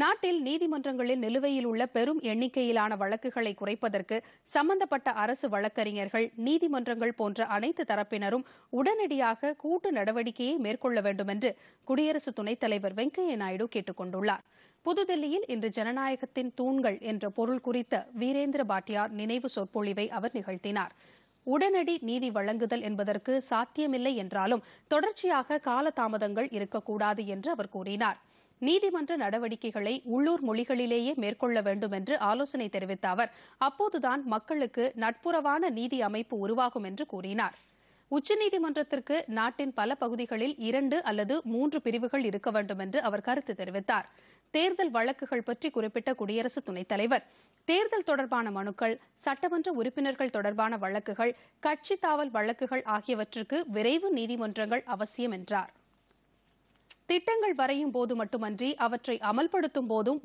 நாட்டில் நீதிமன்றங்களில் நிலுவையில் உள்ள பெரும் எண்ணிக்கையிலான வழக்குகளை குறைப்பதற்கு சம்பந்தப்பட்ட அரசு வழக்கறிஞர்கள் நீதிமன்றங்கள் போன்ற அனைத்து தரப்பினரும் உடனடியாக கூட்டு நடவடிக்கையை மேற்கொள்ள வேண்டும் என்று குடியரசு துணைத் தலைவர் வெங்கையா நாயுடு கேட்டுக் கொண்டுள்ளார் புதுதில்லியில் இன்று ஜனநாயகத்தின் தூண்கள் என்ற பொருள் குறித்த வீரேந்திர பாட்டியார் நினைவு சொற்பொழிவை அவர் நிகழ்த்தினார் உடனடி நீதி வழங்குதல் என்பதற்கு சாத்தியமில்லை என்றாலும் தொடர்ச்சியாக காலதாமதங்கள் இருக்கக்கூடாது என்று அவர் கூறினாா் நீதிமன்ற நடவடிக்கைகளை உள்ளூர் மொழிகளிலேயே மேற்கொள்ள வேண்டும் என்று ஆலோசனை தெரிவித்த அவர் அப்போதுதான் மக்களுக்கு நட்புறவான நீதி அமைப்பு உருவாகும் என்று கூறினார் உச்சநீதிமன்றத்திற்கு நாட்டின் பல பகுதிகளில் இரண்டு அல்லது மூன்று பிரிவுகள் இருக்க வேண்டும் என்று அவர் கருத்து தெரிவித்தார் தேர்தல் வழக்குகள் பற்றி குறிப்பிட்ட குடியரசு துணைத் தலைவர் தேர்தல் தொடர்பான மனுக்கள் சட்டமன்ற உறுப்பினர்கள் தொடர்பான வழக்குகள் கட்சி தாவல் வழக்குகள் ஆகியவற்றுக்கு விரைவு நீதிமன்றங்கள் அவசியம் என்றாா் திட்டங்கள் வரையும் போது மட்டுமன்றி அவற்றை அமல்படுத்தும் போதும்